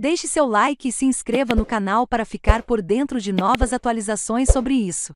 Deixe seu like e se inscreva no canal para ficar por dentro de novas atualizações sobre isso.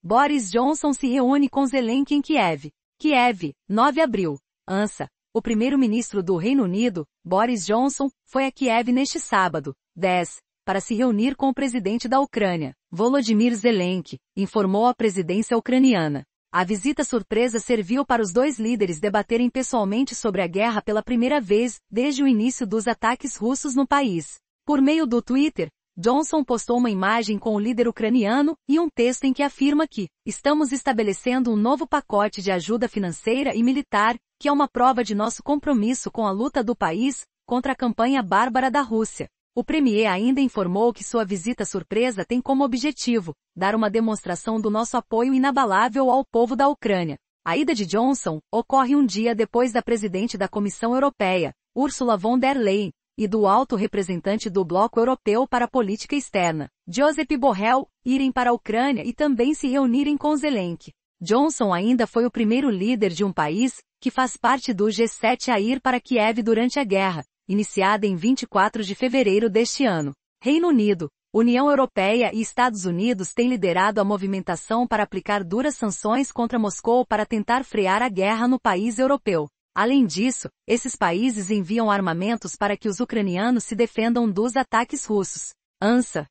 Boris Johnson se reúne com Zelensky em Kiev. Kiev, 9 de abril. ANSA. O primeiro-ministro do Reino Unido, Boris Johnson, foi a Kiev neste sábado, 10, para se reunir com o presidente da Ucrânia, Volodymyr Zelensky, informou a presidência ucraniana. A visita surpresa serviu para os dois líderes debaterem pessoalmente sobre a guerra pela primeira vez desde o início dos ataques russos no país. Por meio do Twitter, Johnson postou uma imagem com o líder ucraniano e um texto em que afirma que estamos estabelecendo um novo pacote de ajuda financeira e militar, que é uma prova de nosso compromisso com a luta do país contra a campanha bárbara da Rússia. O Premier ainda informou que sua visita surpresa tem como objetivo dar uma demonstração do nosso apoio inabalável ao povo da Ucrânia. A ida de Johnson ocorre um dia depois da presidente da Comissão Europeia, Ursula von der Leyen, e do alto representante do Bloco Europeu para a Política Externa, Josep Borrell, irem para a Ucrânia e também se reunirem com Zelensky. Johnson ainda foi o primeiro líder de um país que faz parte do G7 a ir para Kiev durante a guerra, iniciada em 24 de fevereiro deste ano. Reino Unido, União Europeia e Estados Unidos têm liderado a movimentação para aplicar duras sanções contra Moscou para tentar frear a guerra no país europeu. Além disso, esses países enviam armamentos para que os ucranianos se defendam dos ataques russos. ANSA,